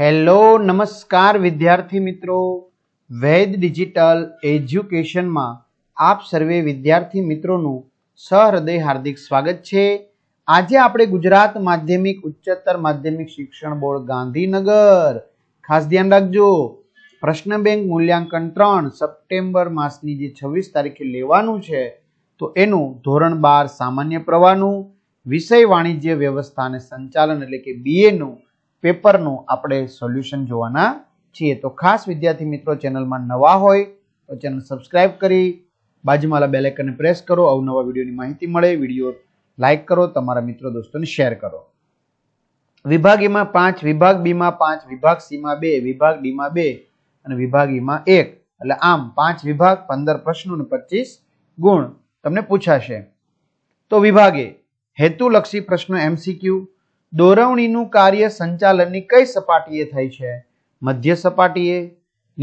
Hello નમસ્કાર વિદ્યાર્થી મિત્રો વૈદ ડિજિટલ એજ્યુકેશનમાં આપ સર્વે વિદ્યાર્થી મિત્રોનું સહૃદય હાર્દિક સ્વાગત છે આજે આપણે ગુજરાત માધ્યમિક ઉચ્ચતર માધ્યમિક શિક્ષણ બોર્ડ ગાંધીનગર ખાસ ધ્યાન રાખજો પ્રશ્ન બેંક મૂલ્યાંકન ત્રણ સપ્ટેમ્બર માસની જે છવ્વીસ તારીખે લેવાનું છે તો એનું ધોરણ બાર સામાન્ય પ્રવાહનું વિષય વાણિજ્ય વ્યવસ્થા અને સંચાલન એટલે કે બીએનું પેપરનું આપણે સોલ્યુશન જોવાના છીએ તો ખાસ વિદ્યાર્થી મિત્રો ચેનલમાં નવા હોય તો ચેનલ સબસ્ક્રાઈબ કરી બાજુમાં બેલેકનને પ્રેસ કરો આવું નવા વિડીયોની માહિતી મળે વિડીયો લાઇક કરો તમારા મિત્રો દોસ્તોને શેર કરો વિભાગ એમાં પાંચ વિભાગ બીમાં પાંચ વિભાગ સીમાં બે વિભાગ ડીમાં બે અને વિભાગ ઈમાં એક એટલે આમ પાંચ વિભાગ પંદર પ્રશ્નો અને પચીસ ગુણ તમને પૂછાશે તો વિભાગે હેતુલક્ષી પ્રશ્નો એમસીક્યુ દોરવણીનું કાર્ય સંચાલનની કઈ સપાટીએ થાય છે મધ્ય સપાટીએ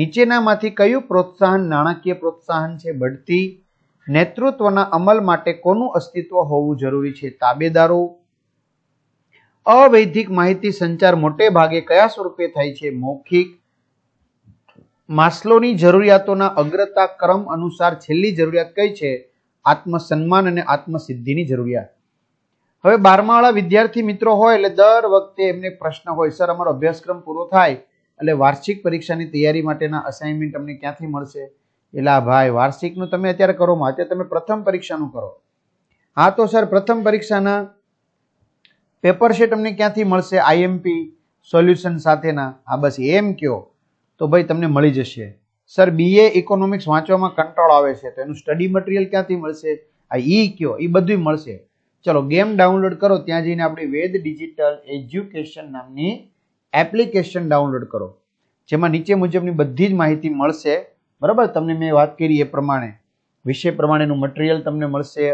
નીચેનામાંથી કયું પ્રોત્સાહન નાણાકીય પ્રોત્સાહન છે બઢતી નેતૃત્વના અમલ માટે કોનું અસ્તિત્વ હોવું જરૂરી છે તાબેદારો અવૈધિક માહિતી સંચાર મોટે ભાગે કયા સ્વરૂપે થાય છે મૌખિક માસલોની જરૂરિયાતોના અગ્રતા ક્રમ અનુસાર છેલ્લી જરૂરિયાત કઈ છે આત્મસન્માન અને આત્મસિદ્ધિની જરૂરિયાત હવે બારમાવાળા વિદ્યાર્થી મિત્રો હોય એટલે દર વખતે એમને પ્રશ્ન હોય સર અમારો અભ્યાસક્રમ પૂરો થાય એટલે વાર્ષિક પરીક્ષાની તૈયારી માટેના અસાઇનમેન્ટ અમને ક્યાંથી મળશે એટલે ભાઈ વાર્ષિકનું તમે અત્યારે કરો માં અત્યારે તમે પ્રથમ પરીક્ષાનું કરો હા તો સર પ્રથમ પરીક્ષાના પેપર શેટ અમને ક્યાંથી મળશે આઈએમપી સોલ્યુશન સાથેના હા બસ એમ કયો તો ભાઈ તમને મળી જશે સર બીએ ઇકોનોમિક્સ વાંચવામાં કંટાળો આવે છે તો એનું સ્ટડી મટીરિયલ ક્યાંથી મળશે આ ઈ કયો એ બધું મળશે ચલો ગેમ ડાઉનલોડ કરો ત્યાં જઈને આપણી વેદ ડિજિટલ એજ્યુકેશન નામની એપ્લિકેશન ડાઉનલોડ કરો જેમાં નીચે મુજબની બધી જ માહિતી મળશે બરાબર તમને મેં વાત કરી એ પ્રમાણે વિષય પ્રમાણેનું મટીરિયલ તમને મળશે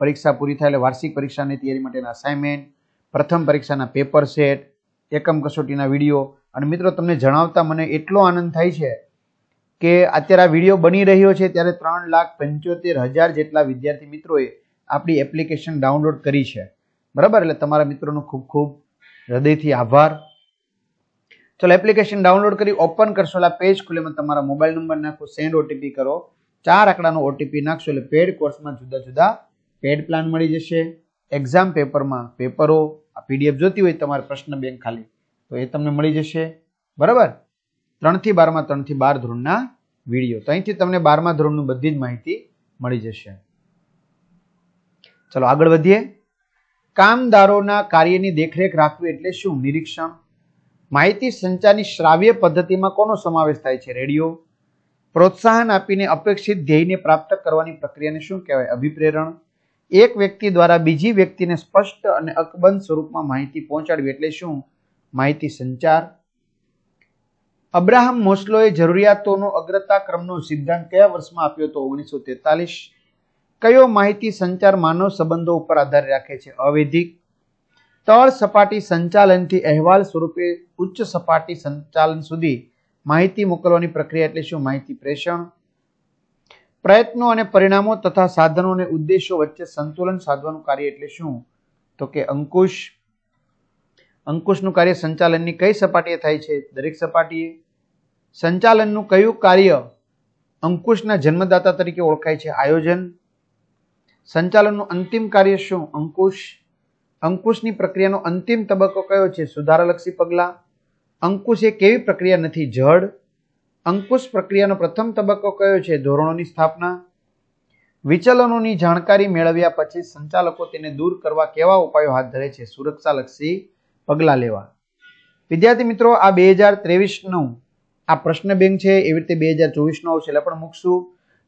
પરીક્ષા પૂરી થાય એટલે વાર્ષિક પરીક્ષાની તૈયારી માટેના અસાઇનમેન્ટ પ્રથમ પરીક્ષાના પેપર સેટ એકમ કસોટીના વિડીયો અને મિત્રો તમને જણાવતા મને એટલો આનંદ થાય છે કે અત્યારે આ વિડીયો બની રહ્યો છે ત્યારે ત્રણ લાખ પંચોતેર હજાર જેટલા વિદ્યાર્થી મિત્રોએ આપણી એપ્લિકેશન ડાઉનલોડ કરી છે બરાબર એટલે તમારા મિત્રોનો ખૂબ ખૂબ હૃદયથી આભાર ચલો એપ્લિકેશન ડાઉનલોડ કરી ઓપન કરશો એટલે પેજ ખુલે તમારા મોબાઈલ નંબર નાખો સેન્ડ ઓટીપી કરો ચાર આંકડાનો ઓટીપી નાખશો એટલે પેડ કોર્સમાં જુદા જુદા પેડ પ્લાન મળી જશે એક્ઝામ પેપરમાં પેપરો આ પીડીએફ જોતી હોય તમારે પ્રશ્ન બેંક ખાલી તો એ તમને મળી જશે બરાબર ત્રણથી બારમાં ત્રણથી બાર ધોરણના વિડીયો તો અહીંથી તમને બારમા ધોરણનું બધી જ માહિતી મળી જશે ચલો આગળ વધીએ કામદારોના કાર્યની દેખરેખ રાખવી એટલે શું નિરીક્ષણ માહિતી સંચારની શ્રાવ્ય પદ્ધતિમાં કોનો સમાવેશ થાય છે રેડિયો પ્રોત્સાહન આપીને અપેક્ષિત ધ્યેયને પ્રાપ્ત કરવાની પ્રક્રિયાને શું કહેવાય અભિપ્રેરણ એક વ્યક્તિ દ્વારા બીજી વ્યક્તિને સ્પષ્ટ અને અકબંધ સ્વરૂપમાં માહિતી પહોંચાડવી એટલે શું માહિતી સંચાર અબ્રાહમ મોસ્લોએ જરૂરિયાતોનો અગ્રતા ક્રમનો સિદ્ધાંત કયા વર્ષમાં આપ્યો હતો ઓગણીસો તેતાલીસ કયો માહિતી સંચાર માનવ સંબંધો ઉપર આધાર રાખે છે અવૈધિક તળ સપાટી સંચાલનથી અહેવાલ સ્વરૂપે ઉચ્ચ સપાટી સંચાલન સુધી માહિતી મોકલવાની પ્રક્રિયા એટલે શું માહિતી પ્રેષણ પ્રયત્નો અને પરિણામો તથા સાધનો અને ઉદ્દેશો વચ્ચે સંતુલન સાધવાનું કાર્ય એટલે શું તો કે અંકુશ અંકુશનું કાર્ય સંચાલનની કઈ સપાટીએ થાય છે દરેક સપાટીએ સંચાલનનું કયું કાર્ય અંકુશના જન્મદાતા તરીકે ઓળખાય છે આયોજન સંચાલનનું અંતિમ કાર્ય શું અંકુશ અંકુશની પ્રક્રિયાનો અંતિમ તબક્કો કયો છે સુધારાલક્ષી પગલાં અંકુશ એ કેવી પ્રક્રિયા નથી જડ અંકુશ પ્રક્રિયાનો પ્રથમ તબક્કો કયો છે ધોરણોની સ્થાપના વિચલનોની જાણકારી મેળવ્યા પછી સંચાલકો તેને દૂર કરવા કેવા ઉપાયો હાથ ધરે છે સુરક્ષાલક્ષી પગલાં લેવા વિદ્યાર્થી મિત્રો આ બે હજાર ત્રેવીસનું આ પ્રશ્ન બેંક છે એવી રીતે બે હજાર ચોવીસનો આવશે એટલે પણ મૂકશું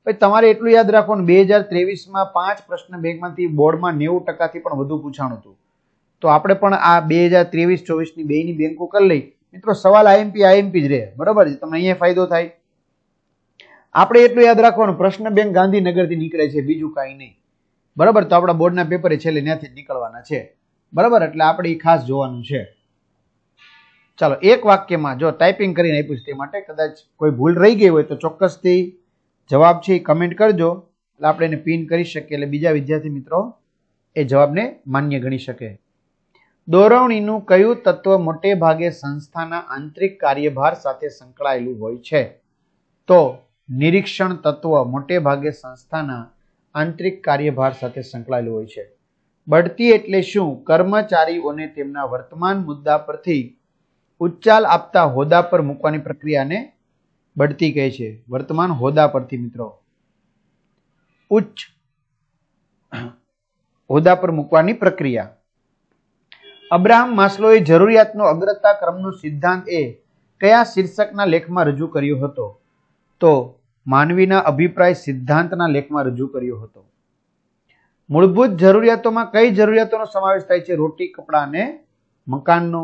ભાઈ તમારે એટલું યાદ રાખવાનું બે હજાર ત્રેવીસમાં પાંચ પ્રશ્ન બેંકમાંથી બોર્ડમાં નેવું ટકાથી પણ વધુ પૂછાણું હતું તો આપણે પણ આ બે હજાર ત્રેવીસ ચોવીસની બેની બેંકો કરી લઈ મિત્રો સવાલ આઈએમપી આઈએમપી જ રહે બરાબર છે તમને અહીંયા ફાયદો થાય આપણે એટલું યાદ રાખવાનું પ્રશ્ન બેંક ગાંધીનગરથી નીકળે છે બીજું કાંઈ નહીં બરાબર તો આપણા બોર્ડના પેપરે છેલ્લે ત્યાંથી નીકળવાના છે બરાબર એટલે આપણે એ ખાસ જોવાનું છે ચાલો એક વાક્યમાં જો ટાઈપિંગ કરીને આપ્યું છે તે માટે કદાચ કોઈ ભૂલ રહી ગઈ હોય તો ચોક્કસથી જવાબ છે એ કમેન્ટ કરજો એટલે આપણે એને પિન કરી શકીએ એટલે બીજા વિદ્યાર્થી મિત્રો એ જવાબને માન્ય ગણી શકે દોરવણીનું કયું તત્વ મોટે ભાગે સંસ્થાના આંતરિક કાર્યભાર સાથે સંકળાયેલું હોય છે તો નિરીક્ષણ તત્વ મોટે ભાગે સંસ્થાના આંતરિક કાર્યભાર સાથે સંકળાયેલું હોય છે બઢતી એટલે શું કર્મચારીઓને તેમના વર્તમાન મુદ્દા પરથી ઉચ્ચાલ આપતા હોદ્દા પર મૂકવાની પ્રક્રિયાને બઢતી કહે છે વર્તમાન હોદા પરથી મિત્રો ઉચ્ચ હોદા પર મૂકવાની પ્રક્રિયા અબ્રાહમ માસ્લોએ જરૂરિયાતનો અગ્રતા ક્રમનો સિદ્ધાંત એ કયા શીર્ષકના લેખમાં રજૂ કર્યો હતો તો માનવીના અભિપ્રાય સિદ્ધાંતના લેખમાં રજૂ કર્યો હતો મૂળભૂત જરૂરિયાતોમાં કઈ જરૂરિયાતોનો સમાવેશ થાય છે રોટી કપડાં અને મકાનનો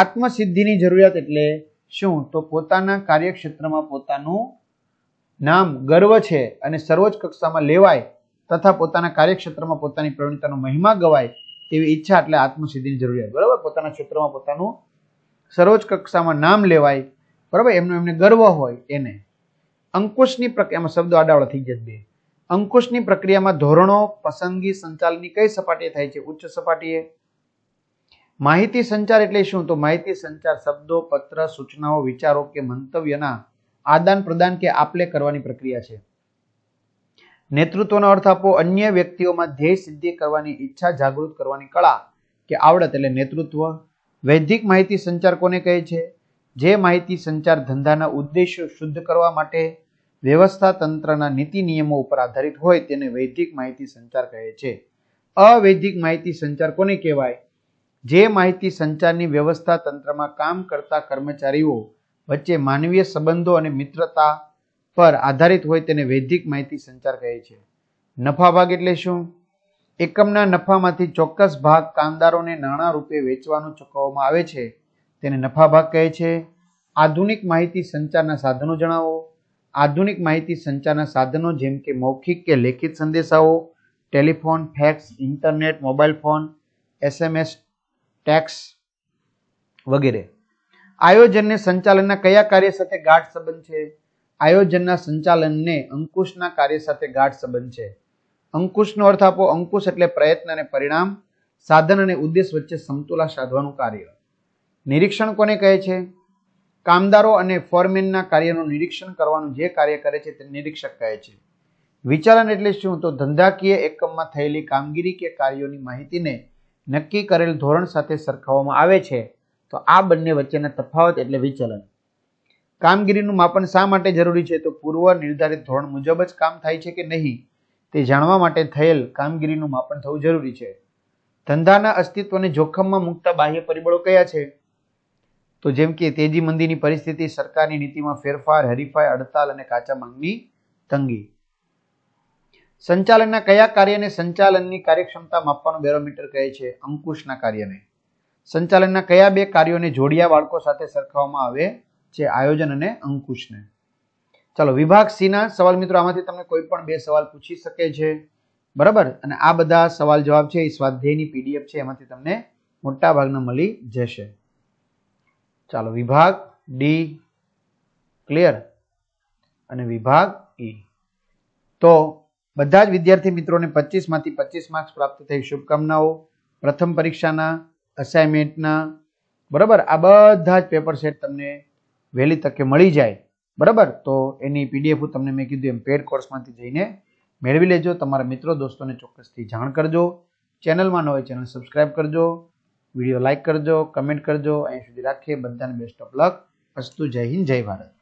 આત્મસિદ્ધિની જરૂરિયાત એટલે શું તો પોતાના કાર્યક્ષેત્રમાં પોતાનું નામ ગર્વ છે અને સર્વોચ્ચ કક્ષામાં લેવાય તથા પોતાના કાર્યક્ષેત્રમાં પોતાની પ્રવીણતાનો મહિમા ગવાય તેવી ઈચ્છા એટલે આત્મસિદ્ધિની જરૂરિયાત બરાબર પોતાના ક્ષેત્રમાં પોતાનું સર્વોચ્ચ કક્ષામાં નામ લેવાય બરાબર એમનો એમને ગર્વ હોય એને અંકુશની પ્રક્રિયામાં શબ્દો આડાવડા થઈ જાય બે અંકુશની પ્રક્રિયામાં ધોરણો પસંદગી સંચાલનની કઈ સપાટીએ થાય છે ઉચ્ચ સપાટીએ માહિતી સંચાર એટલે શું તો માહિતી સંચાર શબ્દો પત્ર સૂચનાઓ વિચારો કે મંતવ્યના આદાન પ્રદાન કે આપલે કરવાની પ્રક્રિયા છે નેતૃત્વનો અર્થ આપો અન્ય વ્યક્તિઓમાં ધ્યેય સિદ્ધિ કરવાની ઈચ્છા જાગૃત કરવાની કળા કે આવડત એટલે નેતૃત્વ વૈદિક માહિતી સંચાર કોને કહે છે જે માહિતી સંચાર ધંધાના ઉદ્દેશો શુદ્ધ કરવા માટે વ્યવસ્થા તંત્રના નીતિ નિયમો ઉપર આધારિત હોય તેને વૈદિક માહિતી સંચાર કહે છે અવૈદિક માહિતી સંચાર કોને કહેવાય જે માહિતી સંચારની વ્યવસ્થા તંત્રમાં કામ કરતા કર્મચારીઓ વચ્ચે માનવીય સંબંધો અને મિત્રતા પર આધારિત હોય તેને વૈદિક માહિતી સંચાર કહે છે નફા ભાગ એટલે શું એકમના નફામાંથી ચોક્કસ ભાગ કામદારોને નાણાં રૂપે વેચવાનું ચૂકવવામાં આવે છે તેને નફા ભાગ કહે છે આધુનિક માહિતી સંચારના સાધનો જણાવો આધુનિક માહિતી સંચારના સાધનો જેમ કે મૌખિક કે લેખિત સંદેશાઓ telephone fax internet mobile phone SMS text વગેરે આયોજનને સંચાલનના કયા કાર્ય સાથે ગાઢ સંબંધ છે આયોજનના સંચાલનને અંકુશના કાર્ય સાથે ગાઢ સંબંધ છે અંકુશનો અર્થ આપો અંકુશ એટલે પ્રયત્ન અને પરિણામ સાધન અને ઉદ્દેશ વચ્ચે સમતુલા સાધવાનું કાર્ય નિરીક્ષણ કોને કહે છે કામદારો અને ફોરમેનના કાર્યનું નિરીક્ષણ કરવાનું જે કાર્ય કરે છે તે નિરીક્ષક કહે છે વિચારણ એટલે શું તો ધંધાકીય એકમમાં થયેલી કામગીરી કે કાર્યોની માહિતીને નક્કી કરેલ ધોરણ સાથે સરખાવવામાં આવે છે તો આ બંને વચ્ચેના તફાવત એટલે વિચલન કામગીરીનું માપન શા માટે જરૂરી છે તો પૂર્વ નિર્ધારિત ધોરણ મુજબ જ કામ થાય છે કે નહીં તે જાણવા માટે થયેલ કામગીરીનું માપન થવું જરૂરી છે ધંધાના અસ્તિત્વને જોખમમાં મૂકતા બાહ્ય પરિબળો કયા છે તો જેમ કે તેજી મંદીની પરિસ્થિતિ સરકારની નીતિમાં ફેરફાર હરીફાઈ હડતાલ અને કાચા માંગની તંગી સંચાલનના કયા કાર્યને સંચાલનની કાર્યક્ષમતા માપવાનું બેરોમીટર કહે છે અંકુશના કાર્યને સંચાલનના કયા બે કાર્યોને જોડિયા બાળકો સાથે સરખાવવામાં આવે છે આયોજન અને અંકુશને ચાલો વિભાગ સીના સવાલ મિત્રો આમાંથી તમને કોઈ પણ બે સવાલ પૂછી શકે છે બરાબર અને આ બધા સવાલ જવાબ છે એ સ્વાધ્યાયની પીડીએફ છે એમાંથી તમને મોટા ભાગના મળી જશે ચાલો વિભાગ ડી ક્લિયર અને વિભાગ ઈ e. તો બધા જ વિદ્યાર્થી મિત્રોને પચીસમાંથી પચીસ માર્ક્સ પ્રાપ્ત થઈ શુભકામનાઓ પ્રથમ પરીક્ષાના અસાઇનમેન્ટના બરાબર આ બધા જ પેપર સેટ તમને વહેલી તકે મળી જાય બરાબર તો એની પીડીએફ તમને મેં કીધું એમ પેડ કોર્સમાંથી જઈને મેળવી લેજો તમારા મિત્રો દોસ્તોને ચોક્કસથી જાણ કરજો ચેનલમાં ન હોય ચેનલ સબસ્ક્રાઇબ કરજો વિડીયો લાઇક કરજો કમેન્ટ કરજો અહીં સુધી રાખીએ બધાને બેસ્ટ ઓફ લક અસ્તુ જય હિન્દ જય ભારત